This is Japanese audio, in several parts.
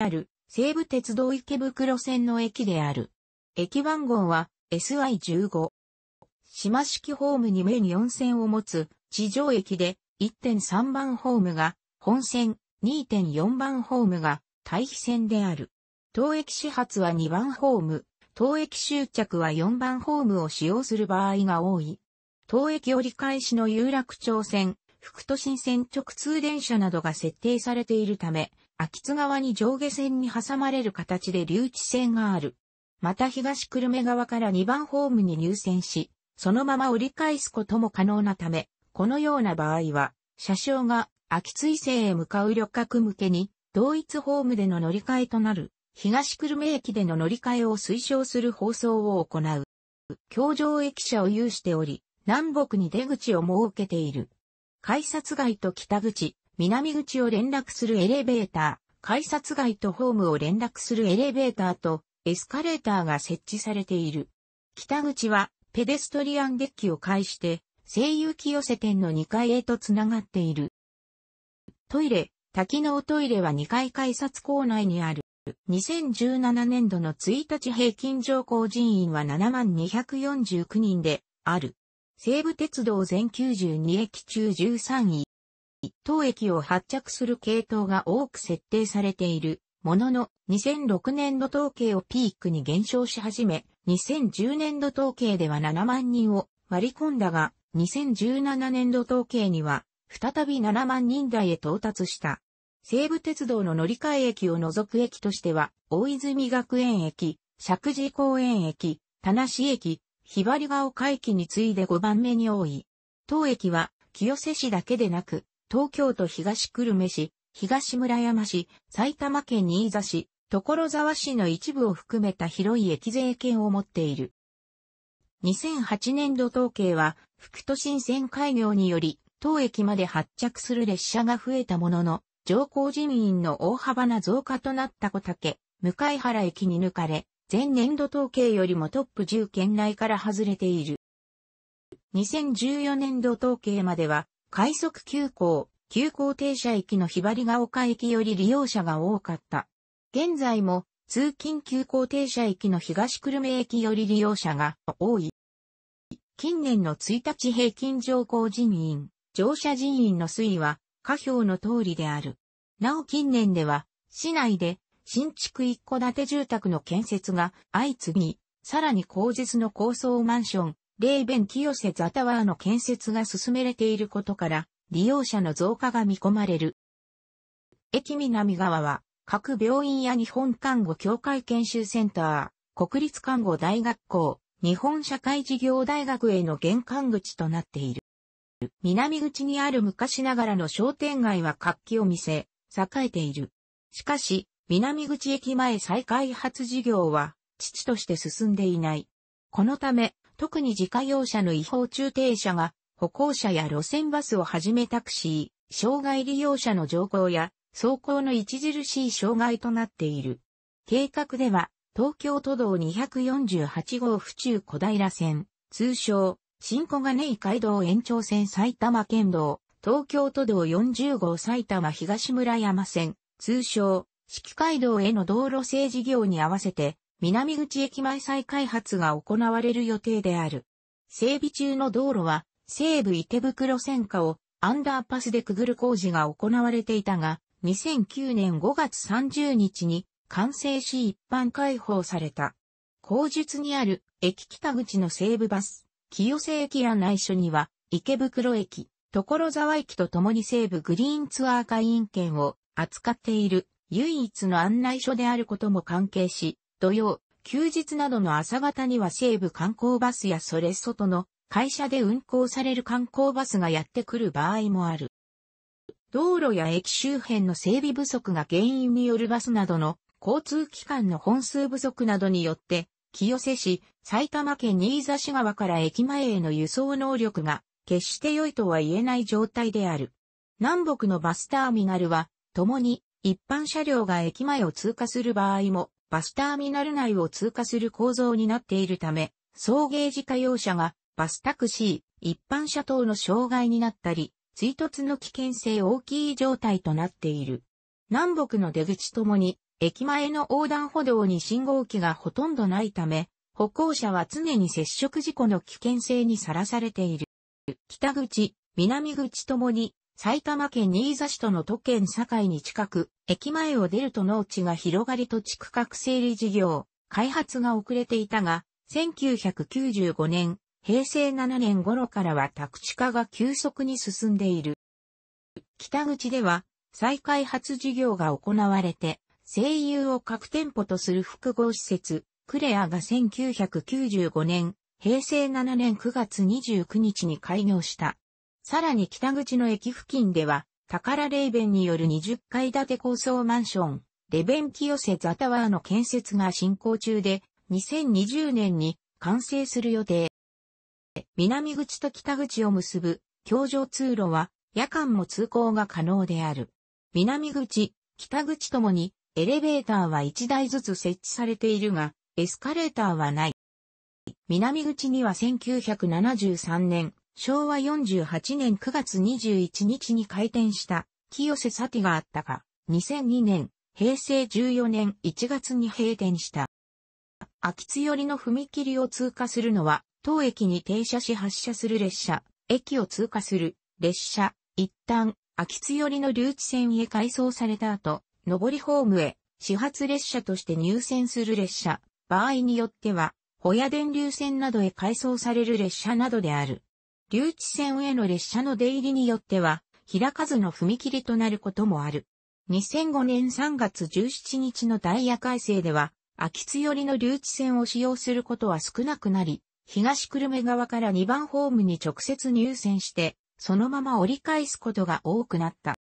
ある西武鉄道池袋線の駅である。駅番号は SI15。島式ホームに面4線を持つ地上駅で1.3番ホームが本線2.4番ホームが対比線である。当駅始発は2番ホーム、当駅終着は4番ホームを使用する場合が多い。当駅折り返しの有楽町線、副都心線直通電車などが設定されているため、秋津川に上下線に挟まれる形で留置線がある。また東久留米側から2番ホームに入線し、そのまま折り返すことも可能なため、このような場合は、車掌が秋津伊勢へ向かう旅客向けに、同一ホームでの乗り換えとなる、東久留米駅での乗り換えを推奨する放送を行う。京上駅舎を有しており、南北に出口を設けている。改札街と北口、南口を連絡するエレベーター、改札街とホームを連絡するエレベーターとエスカレーターが設置されている。北口はペデストリアンデッキを介して西遊記寄せ店の2階へとつながっている。トイレ、多機能トイレは2階改札構内にある。2017年度の1日平均乗降人員は7249人である。西武鉄道全92駅中13位。一等駅を発着する系統が多く設定されているものの、2006年度統計をピークに減少し始め、2010年度統計では7万人を割り込んだが、2017年度統計には、再び7万人台へ到達した。西武鉄道の乗り換え駅を除く駅としては、大泉学園駅、石神公園駅、田無駅、ひばりが丘駅に次いで5番目に多い。当駅は、清瀬市だけでなく、東京都東久留米市、東村山市、埼玉県新座市、所沢市の一部を含めた広い駅税圏を持っている。2008年度統計は、副都心線開業により、当駅まで発着する列車が増えたものの、乗降人員の大幅な増加となった小竹、向原駅に抜かれ、前年度統計よりもトップ10県内から外れている。2014年度統計までは、快速急行、急行停車駅のひばりが丘駅より利用者が多かった。現在も通勤急行停車駅の東久留米駅より利用者が多い。近年の1日平均乗降人員、乗車人員の推移は下表の通りである。なお近年では市内で新築一戸建て住宅の建設が相次ぎ、さらに工実の高層マンション、レーベン清瀬ザタワーの建設が進められていることから、利用者の増加が見込まれる。駅南側は、各病院や日本看護協会研修センター、国立看護大学校、日本社会事業大学への玄関口となっている。南口にある昔ながらの商店街は活気を見せ、栄えている。しかし、南口駅前再開発事業は、父として進んでいない。このため、特に自家用車の違法駐停車が、歩行者や路線バスをはじめタクシー、障害利用者の乗降や、走行の著しい障害となっている。計画では、東京都道248号府中小平線、通称、新小金井街道延長線埼玉県道、東京都道40号埼玉東村山線、通称、四季街道への道路整事業に合わせて、南口駅前再開発が行われる予定である。整備中の道路は、西武池袋線下をアンダーパスでくぐる工事が行われていたが、2009年5月30日に完成し一般開放された。工述にある駅北口の西武バス、清瀬駅や内緒には池袋駅、所沢駅とともに西武グリーンツアー会員権を扱っている唯一の案内所であることも関係し、土曜、休日などの朝方には西部観光バスやそれ外の会社で運行される観光バスがやってくる場合もある。道路や駅周辺の整備不足が原因によるバスなどの交通機関の本数不足などによって、清瀬市、埼玉県新座市側から駅前への輸送能力が決して良いとは言えない状態である。南北のバスターミナルは、共に一般車両が駅前を通過する場合もバスターミナル内を通過する構造になっているため、送迎自家用車がバスタクシー、一般車等の障害になったり、追突の危険性大きい状態となっている。南北の出口ともに、駅前の横断歩道に信号機がほとんどないため、歩行者は常に接触事故の危険性にさらされている。北口、南口ともに埼玉県新座市との都県境に近く、駅前を出ると農地が広がり土地区画整理事業、開発が遅れていたが、1995年、平成7年頃からは宅地化が急速に進んでいる。北口では、再開発事業が行われて、声優を各店舗とする複合施設、クレアが1995年、平成7年9月29日に開業した。さらに北口の駅付近では、宝レイベンによる20階建て高層マンション、レベンキヨセザタワーの建設が進行中で、2020年に完成する予定。南口と北口を結ぶ橋上通路は夜間も通行が可能である。南口、北口ともにエレベーターは1台ずつ設置されているが、エスカレーターはない。南口には1973年、昭和48年9月21日に開店した清瀬サティがあったが、2002年、平成14年1月に閉店した。秋津寄りの踏切を通過するのは、当駅に停車し発車する列車、駅を通過する列車、一旦、秋津寄りの留置線へ改装された後、上りホームへ、始発列車として入線する列車、場合によっては、ホヤ電流線などへ改装される列車などである。留置線への列車の出入りによっては、開かずの踏切となることもある。2005年3月17日のダイヤ改正では、秋津寄りの留置線を使用することは少なくなり、東久留米側から2番ホームに直接入線して、そのまま折り返すことが多くなった。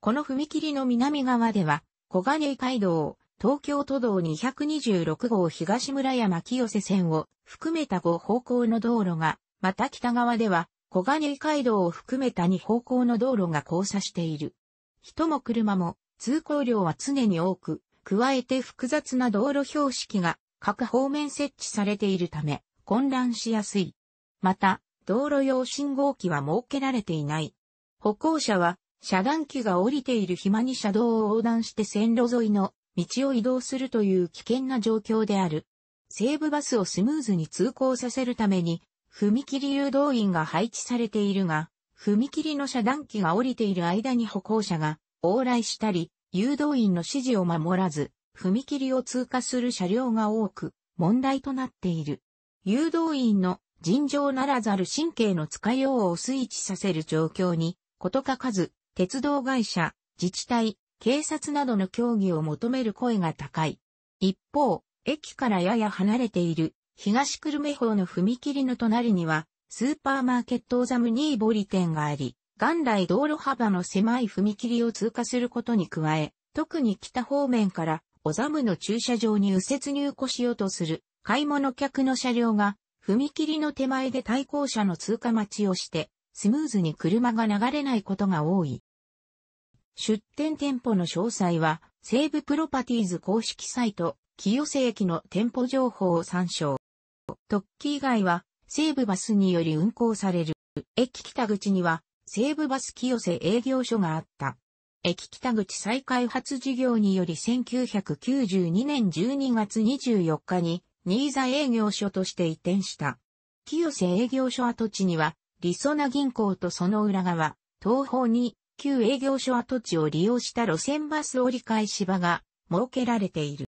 この踏切の南側では、小金井街道、東京都道226号東村山清瀬線を含めた5方向の道路がまた北側では、小金井街道を含めた2方向の道路が交差している。人も車も、通行量は常に多く、加えて複雑な道路標識が各方面設置されているため、混乱しやすい。また、道路用信号機は設けられていない。歩行者は、遮断機が降りている暇に車道を横断して線路沿いの道を移動するという危険な状況である。西武バスをスムーズに通行させるために、踏切誘導員が配置されているが、踏切の遮断機が降りている間に歩行者が往来したり、誘導員の指示を守らず、踏切を通過する車両が多く、問題となっている。誘導員の尋常ならざる神経の使いようをスイッチさせる状況に、ことかかず、鉄道会社、自治体、警察などの協議を求める声が高い。一方、駅からやや離れている東久留米方の踏切の隣には、スーパーマーケットオザムニーボリ店があり、元来道路幅の狭い踏切を通過することに加え、特に北方面からオザムの駐車場に右折入庫しようとする買い物客の車両が踏切の手前で対向車の通過待ちをしてスムーズに車が流れないことが多い。出店店舗の詳細は西武プロパティーズ公式サイト清瀬駅の店舗情報を参照。特急以外は西武バスにより運行される。駅北口には西武バス清瀬営業所があった。駅北口再開発事業により1992年12月24日に新座営業所として移転した。清瀬営業所跡地には、りそな銀行とその裏側、東方に旧営業所跡地を利用した路線バス折り返し場が設けられている。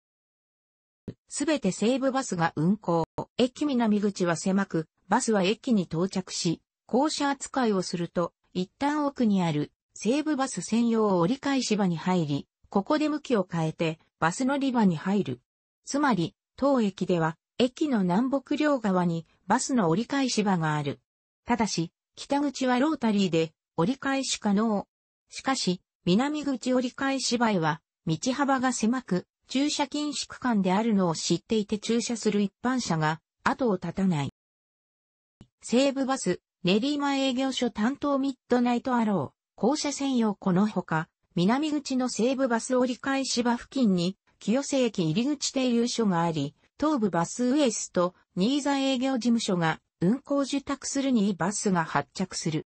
すべて西武バスが運行。駅南口は狭く、バスは駅に到着し、校舎扱いをすると、一旦奥にある西武バス専用折り返し場に入り、ここで向きを変えてバス乗り場に入る。つまり、当駅では駅の南北両側にバスの折り返し場がある。ただし、北口はロータリーで折り返し可能。しかし、南口折り返し場へは道幅が狭く、駐車禁止区間であるのを知っていて駐車する一般車が後を絶たない。西武バス、練馬営業所担当ミッドナイトアロー、校舎専用このほか、南口の西武バス折り返し場付近に、清瀬駅入口停留所があり、東武バスウエスト、新座営業事務所が運行受託するにバスが発着する。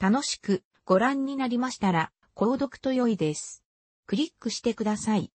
楽しくご覧になりましたら、購読と良いです。クリックしてください。